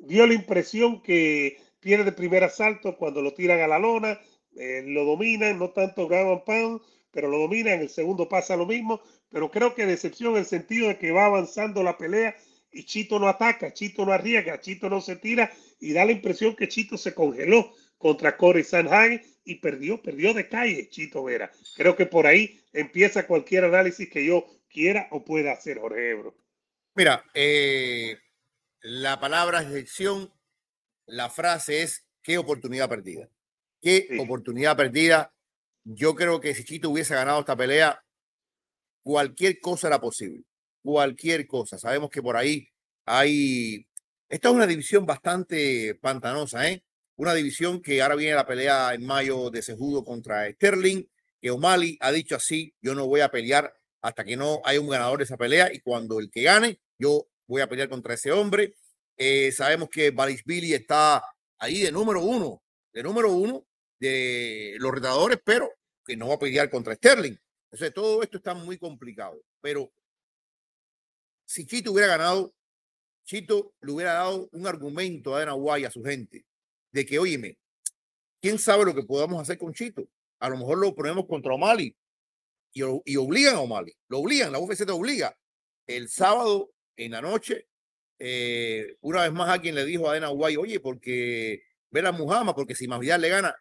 Dio la impresión que tiene de primer asalto cuando lo tiran a la lona, eh, lo dominan, no tanto graban pan, pero lo dominan, el segundo pasa lo mismo, pero creo que decepción en el sentido de que va avanzando la pelea y Chito no ataca, Chito no arriesga, Chito no se tira y da la impresión que Chito se congeló contra Corey Sanhagen y perdió, perdió de calle Chito Vera. Creo que por ahí empieza cualquier análisis que yo quiera o pueda hacer, Jorge Ebro. Mira, eh, la palabra excepción, la frase es qué oportunidad perdida. Qué oportunidad perdida. Yo creo que si Chito hubiese ganado esta pelea, cualquier cosa era posible. Cualquier cosa. Sabemos que por ahí hay. Esta es una división bastante pantanosa, ¿eh? Una división que ahora viene la pelea en mayo de judo contra Sterling, que O'Malley ha dicho así: yo no voy a pelear hasta que no hay un ganador de esa pelea y cuando el que gane, yo voy a pelear contra ese hombre. Eh, sabemos que Baris Billy está ahí de número uno, de número uno de los retadores, pero que no va a pelear contra Sterling. Entonces, todo esto está muy complicado. Pero si Chito hubiera ganado, Chito le hubiera dado un argumento a Dana White, a su gente, de que, oíme, quién sabe lo que podamos hacer con Chito. A lo mejor lo ponemos contra O'Malley y, y obligan a O'Malley, lo obligan, la UFC te obliga. El sábado en la noche, eh, una vez más alguien le dijo a Dana White, oye, porque ve a Muhammad, porque si Masvidal le gana,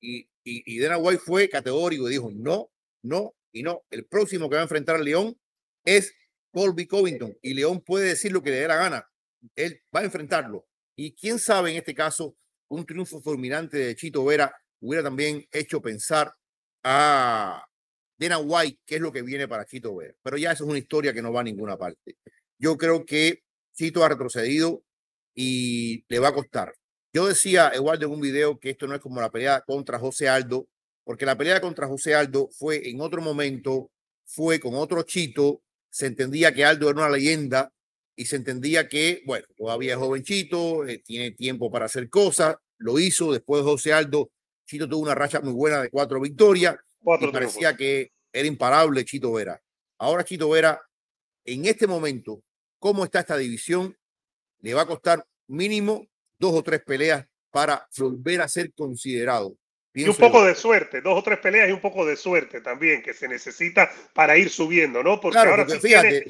y, y, y, Dana White fue categórico y dijo, no, no y no, el próximo que va a enfrentar a León es Colby Covington, y León puede decir lo que le dé la gana, él va a enfrentarlo. Y quién sabe en este caso, un triunfo fulminante de Chito Vera hubiera también hecho pensar a Dana White qué es lo que viene para Chito Vera. Pero ya eso es una historia que no va a ninguna parte yo creo que Chito ha retrocedido y le va a costar. Yo decía, igual de un video que esto no es como la pelea contra José Aldo, porque la pelea contra José Aldo fue en otro momento, fue con otro Chito, se entendía que Aldo era una leyenda y se entendía que, bueno, todavía es joven Chito, eh, tiene tiempo para hacer cosas, lo hizo después de José Aldo. Chito tuvo una racha muy buena de cuatro victorias. Cuatro parecía que era imparable Chito Vera. Ahora Chito Vera, en este momento, cómo está esta división, le va a costar mínimo dos o tres peleas para volver a ser considerado. y un poco de suerte, dos o tres peleas y un poco de suerte también que se necesita para ir subiendo, ¿no? Porque fíjate,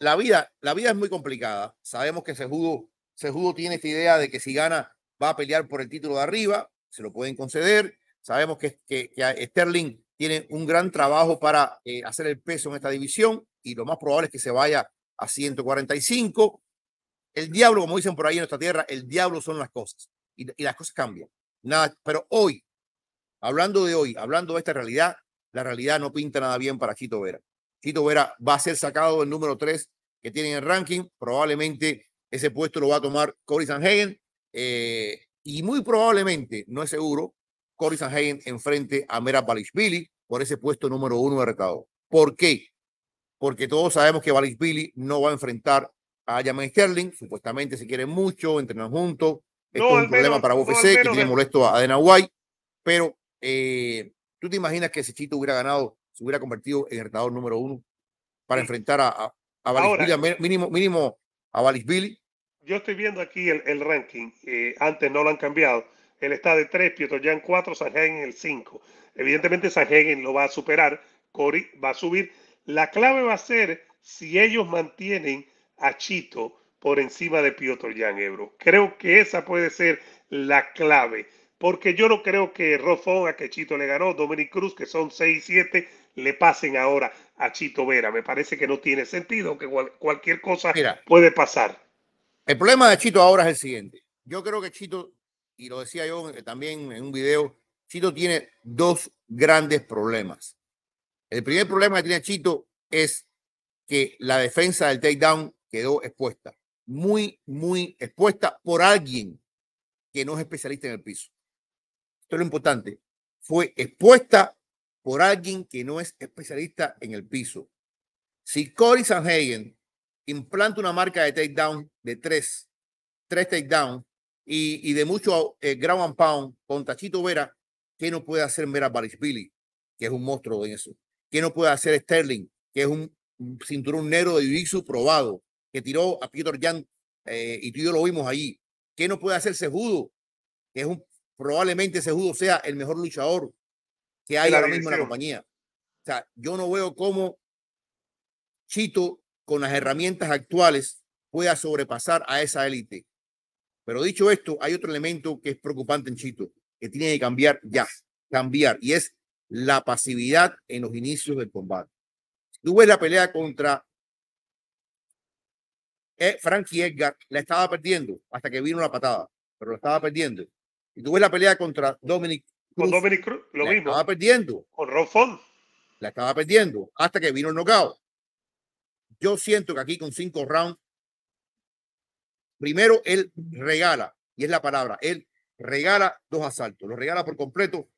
la, vida, la vida es muy complicada. Sabemos que Sejudo, tiene esta idea de que si gana va a pelear por el título de arriba, se lo pueden conceder. Sabemos que, que, Sterling tiene un gran trabajo para eh, hacer el peso en esta división y lo más probable es que se vaya a 145. El diablo, como dicen por ahí en nuestra tierra, el diablo son las cosas y, las cosas cambian. Nada, pero hoy, hablando de hoy, hablando de esta realidad, la realidad no pinta nada bien para Quito Vera. Quito Vera va a ser sacado del número 3 que tiene en el ranking. Probablemente ese puesto lo va a tomar Cory Sanhagen. Eh, y muy probablemente, no es seguro, Cory Sanhagen enfrente a Mera Balishvili por ese puesto número 1 de retador. ¿Por qué? porque todos sabemos que Billy no va a enfrentar a James Sterling, supuestamente se quieren mucho, entrenan juntos, es un problema para UFC, que tiene molesto a Dana White, pero eh, ¿tú te imaginas que ese Chito hubiera ganado, se hubiera convertido en el retador número uno para enfrentar a, a, Billy, mínimo, mínimo a Billy? Yo estoy viendo aquí el, el ranking, eh, antes no lo han cambiado, él está de 3, Piotr Jan 4, en el 5. Evidentemente Sanhagen lo va a superar, Cory va a subir, la clave va a ser si ellos mantienen a Chito por encima de Piotr Jan Ebro. Creo que esa puede ser la clave, porque yo no creo que Rofón, a que Chito le ganó, Dominic Cruz, que son 6 y 7, le pasen ahora a Chito Vera. Me parece que no tiene sentido, que cualquier cosa puede pasar. El problema de Chito ahora es el siguiente. Yo creo que Chito, y lo decía yo eh, también en un video, Chito tiene dos grandes problemas. El primer problema que tenía Chito es que la defensa del takedown quedó expuesta, muy, muy expuesta por alguien que no es especialista en el piso. Esto es lo importante. Fue expuesta por alguien que no es especialista en el piso. Si Cory Sanhagen implanta una marca de takedown de tres, tres takedowns y, de mucho eh, ground and pound con Tachito Vera, ¿qué no puede hacer Vera Baris Billy, que es un monstruo en eso? ¿Qué no puede hacer Sterling, que es un, cinturón negro de jiu probado, que tiró a Peter Jan eh, y tú y yo lo vimos allí. ¿Qué no puede hacer Sejudo? Que probablemente Sejudo sea el mejor luchador que hay ahora mismo en la compañía. O sea, yo no veo cómo Chito, con las herramientas actuales, pueda sobrepasar a esa élite. Pero dicho esto, hay otro elemento que es preocupante en Chito, que tiene que cambiar ya, cambiar, y es la pasividad en los inicios del combate. Tuve la pelea contra eh, Frankie Edgar, la estaba perdiendo hasta que vino la patada, pero la estaba perdiendo. Y tuve la pelea contra Dominic con Dominic Cruz, lo la Estaba perdiendo. Con La estaba perdiendo hasta que vino el knockout. Yo siento que aquí con cinco rounds, primero él regala, y es la palabra, él regala dos asaltos, lo regala por completo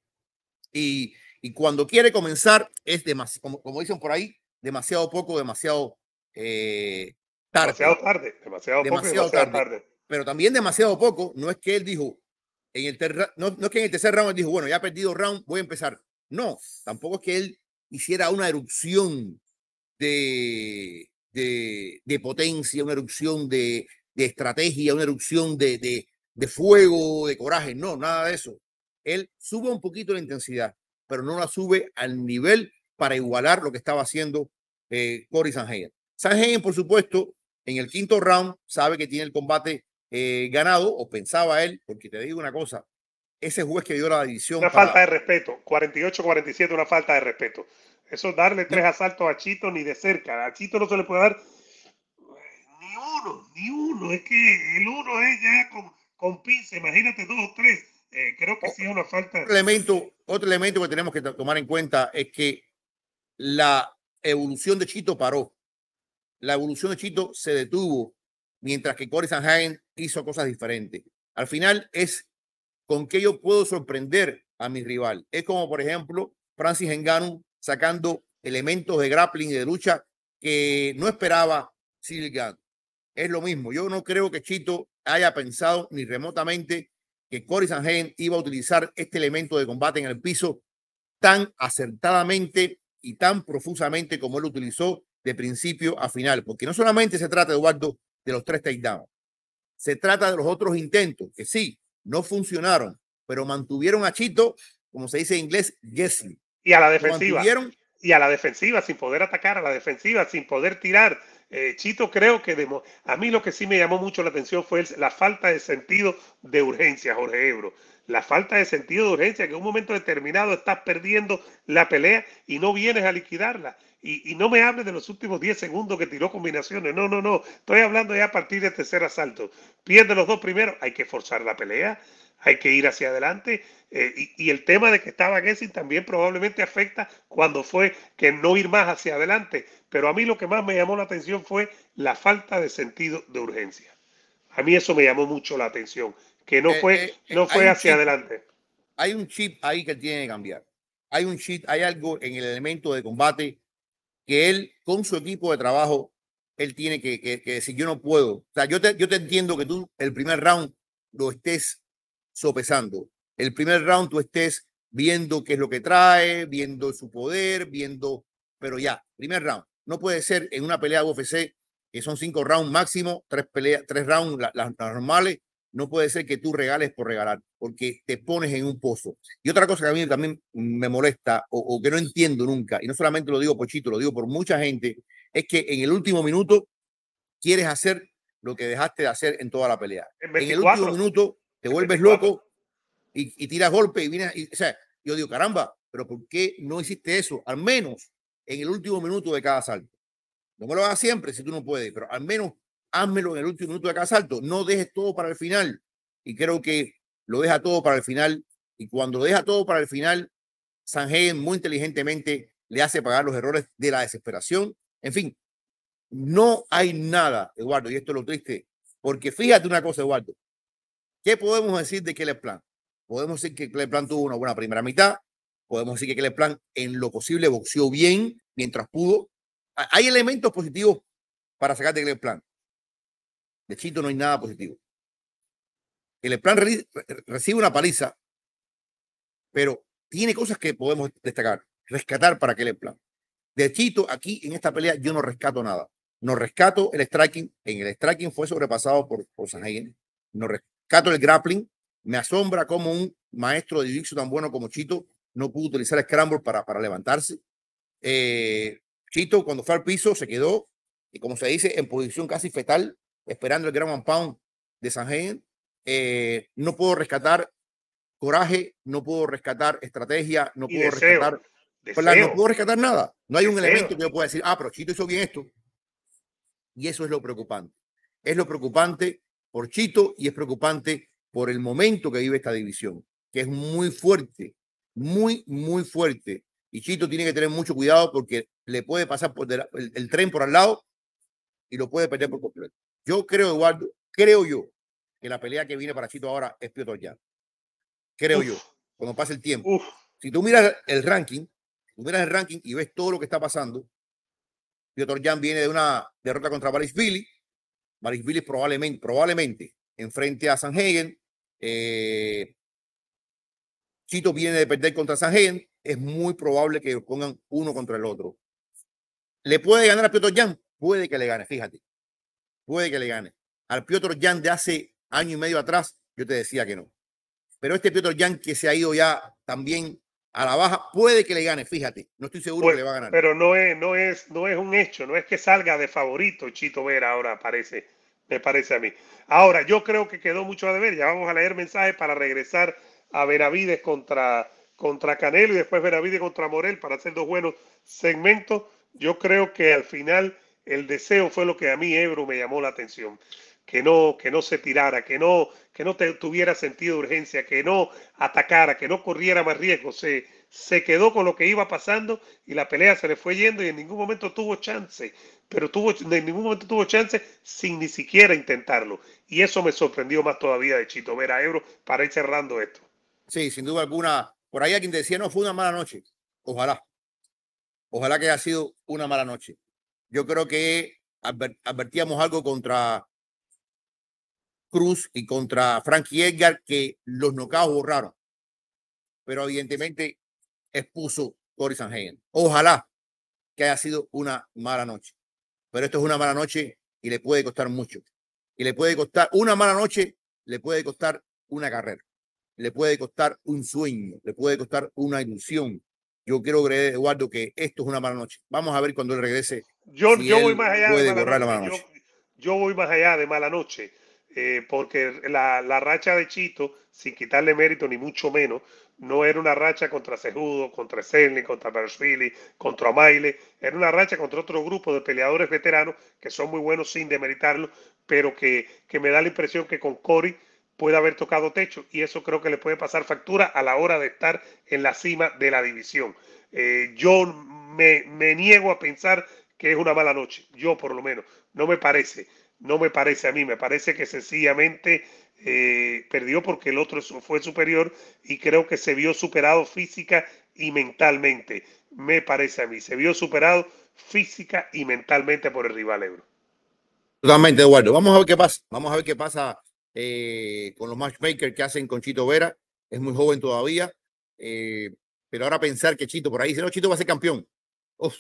y y cuando quiere comenzar, es demasiado, como, dicen por ahí, demasiado poco, demasiado eh, tarde. Demasiado tarde, demasiado, poco, demasiado tarde. Pero también demasiado poco, no es que él dijo, en el no, es que en el tercer round él dijo, bueno, ya he perdido round, voy a empezar. No, tampoco es que él hiciera una erupción de, de, potencia, una erupción de, estrategia, una erupción de, de fuego, de coraje. No, nada de eso. Él sube un poquito la intensidad, pero no la sube al nivel para igualar lo que estaba haciendo eh, Corey Cory Sanhagen. Sanhagen, por supuesto, en el quinto round sabe que tiene el combate eh, ganado, o pensaba él, porque te digo una cosa, ese juez que dio la división. Una falta de respeto, 48-47, una falta de respeto. Eso darle tres asaltos a Chito ni de cerca. A Chito no se le puede dar eh, ni uno, ni uno. Es que el uno es ya con, pinza, imagínate dos o tres. creo que sí es una falta. Elemento, otro elemento que tenemos que tomar en cuenta es que la evolución de Chito paró. La evolución de Chito se detuvo, mientras que Corey Sanhagen hizo cosas diferentes. Al final es con qué yo puedo sorprender a mi rival. Es como, por ejemplo, Francis Ngannou sacando elementos de grappling y de lucha que no esperaba Silgan. Es lo mismo. Yo no creo que Chito haya pensado ni remotamente que Cory Sanhagen iba a utilizar este elemento de combate en el piso tan acertadamente y tan profusamente como él lo utilizó de principio a final, porque no solamente se trata, Eduardo, de los tres takedowns, se trata de los otros intentos que sí, no funcionaron, pero mantuvieron a Chito, como se dice en inglés, guessing. Y a la defensiva. Y a la defensiva, sin poder atacar, a la defensiva, sin poder tirar, eh, Chito, creo que a mí lo que sí me llamó mucho la atención fue la falta de sentido de urgencia, Jorge Ebro. La falta de sentido de urgencia, que en un momento determinado estás perdiendo la pelea y no vienes a liquidarla. Y, y no me hables de los últimos 10 segundos que tiró combinaciones. No, no, no. Estoy hablando ya a partir del tercer este asalto. Pierde los dos primeros. Hay que forzar la pelea hay que ir hacia adelante. Eh, y, el tema de que estaba Gessing también probablemente afecta cuando fue que no ir más hacia adelante. Pero a mí lo que más me llamó la atención fue la falta de sentido de urgencia. A mí eso me llamó mucho la atención, que no eh, fue, eh, no fue hacia adelante. Hay un chip ahí que tiene que cambiar. Hay un chip, hay algo en el elemento de combate que él con su equipo de trabajo, él tiene que, decir, yo no puedo. O sea, yo yo te entiendo que tú el primer round lo estés sopesando. El primer round tú estés viendo qué es lo que trae, viendo su poder, viendo, pero ya, primer round. No puede ser en una pelea UFC, que son cinco rounds máximo, tres peleas, tres rounds las, normales, no puede ser que tú regales por regalar, porque te pones en un pozo. Y otra cosa que a mí también me molesta o, que no entiendo nunca, y no solamente lo digo por lo digo por mucha gente, es que en el último minuto quieres hacer lo que dejaste de hacer en toda la pelea. en el último minuto te vuelves loco y, tiras golpes y viene y, o sea, yo digo, caramba, pero ¿por qué no hiciste eso? Al menos en el último minuto de cada salto. No me lo hagas siempre si tú no puedes, pero al menos házmelo en el último minuto de cada salto. No dejes todo para el final. Y creo que lo deja todo para el final. Y cuando lo deja todo para el final, San muy inteligentemente le hace pagar los errores de la desesperación. En fin, no hay nada, Eduardo, y esto es lo triste, porque fíjate una cosa, Eduardo, ¿Qué podemos decir de Plan? Podemos decir que Plan tuvo una buena primera mitad. Podemos decir que Plan, en lo posible boxeó bien mientras pudo. Hay elementos positivos para sacar de Plan. De Chito no hay nada positivo. el Plan recibe una paliza, pero tiene cosas que podemos destacar, rescatar para Plan. De Chito, aquí en esta pelea, yo no rescato nada. No rescato el striking. En el striking fue sobrepasado por, por Sanhagen. No, Cato el grappling. Me asombra cómo un maestro de jiu tan bueno como Chito no pudo utilizar el scramble para, para levantarse. Eh, Chito, cuando fue al piso, se quedó, y como se dice, en posición casi fetal, esperando el ground one pound de San eh, no puedo rescatar coraje, no puedo rescatar estrategia, no puedo rescatar. no rescatar nada. No hay un elemento que yo pueda decir, ah, pero Chito hizo bien esto. Y eso es lo preocupante. Es lo preocupante por Chito y es preocupante por el momento que vive esta división, que es muy fuerte, muy, muy fuerte. Y Chito tiene que tener mucho cuidado porque le puede pasar por el, tren por al lado y lo puede perder por completo. Yo creo, Eduardo, creo yo que la pelea que viene para Chito ahora es Piotr Jan. Creo yo, cuando pase el tiempo. Si tú miras el ranking, tú miras el ranking y ves todo lo que está pasando, Piotr Jan viene de una derrota contra Baris Billy marisville probablemente, probablemente enfrente a San Hagen. Eh, Chito viene de perder contra San Hagen. Es muy probable que pongan uno contra el otro. ¿Le puede ganar a Piotr Jan? Puede que le gane, fíjate. Puede que le gane. Al Piotr Jan de hace año y medio atrás, yo te decía que no. Pero este Piotr Jan que se ha ido ya también a la baja, puede que le gane, fíjate, no estoy seguro que pues, le va a ganar. Pero no es, no es, no es un hecho, no es que salga de favorito Chito Vera ahora, parece, me parece a mí. Ahora, yo creo que quedó mucho a deber, ya vamos a leer mensajes para regresar a Veravides contra, contra Canelo y después Veravides contra Morel para hacer dos buenos segmentos. Yo creo que al final el deseo fue lo que a mí, Ebro, me llamó la atención que no, que no se tirara, que no, que no te, tuviera sentido de urgencia, que no atacara, que no corriera más riesgo. Se, se quedó con lo que iba pasando y la pelea se le fue yendo y en ningún momento tuvo chance, pero tuvo, en ningún momento tuvo chance sin ni siquiera intentarlo. Y eso me sorprendió más todavía de Chito Vera Ebro para ir cerrando esto. Sí, sin duda alguna. Por ahí quien decía, no, fue una mala noche. Ojalá. Ojalá que haya sido una mala noche. Yo creo que advertíamos algo contra Cruz y contra Frankie Edgar que los nocaos borraron. Pero evidentemente expuso Cory Sanhagen. Ojalá que haya sido una mala noche. Pero esto es una mala noche y le puede costar mucho. Y le puede costar una mala noche, le puede costar una carrera, le puede costar un sueño, le puede costar una ilusión. Yo quiero creer, Eduardo, que esto es una mala noche. Vamos a ver cuando él regrese. Yo, voy más allá de mala noche. yo voy más allá de mala noche eh, porque la, la, racha de Chito, sin quitarle mérito ni mucho menos, no era una racha contra Sejudo, contra Selny, contra Bershvili, contra Maile, era una racha contra otro grupo de peleadores veteranos que son muy buenos sin demeritarlo, pero que, que me da la impresión que con Cory puede haber tocado techo y eso creo que le puede pasar factura a la hora de estar en la cima de la división. Eh, yo me, me niego a pensar que es una mala noche, yo por lo menos, no me parece. No me parece a mí, me parece que sencillamente eh, perdió porque el otro fue superior y creo que se vio superado física y mentalmente. Me parece a mí, se vio superado física y mentalmente por el rival Ebro. Totalmente, Eduardo. Vamos a ver qué pasa. Vamos a ver qué pasa eh, con los matchmakers que hacen con Chito Vera. Es muy joven todavía. Eh, pero ahora pensar que Chito por ahí dice, no, Chito va a ser campeón. Uf,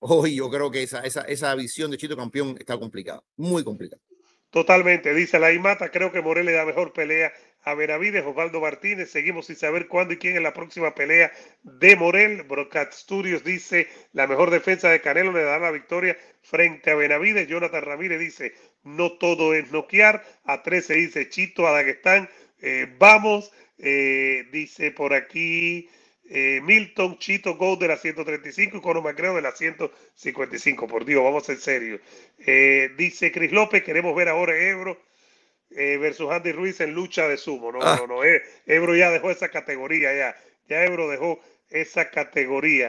hoy yo creo que esa, esa, visión de Chito campeón está complicada, muy complicada. Totalmente, dice la Imata, creo que Morel le da mejor pelea a Benavides, Osvaldo Martínez. Seguimos sin saber cuándo y quién es la próxima pelea de Morel. Brocat Studios dice, la mejor defensa de Canelo le da la victoria frente a Benavides. Jonathan Ramírez dice, no todo es noquear. A 13 dice Chito, a Daguestán, eh, vamos. Eh, dice por aquí eh, Milton, Chito Gold de la 135 y Conor McGregor de la 155. Por Dios, vamos en serio. Eh, dice Cris López, queremos ver ahora Ebro eh, versus Andy Ruiz en lucha de sumo. No, no, ah. no. Ebro ya dejó esa categoría ya. Ya Ebro dejó esa categoría.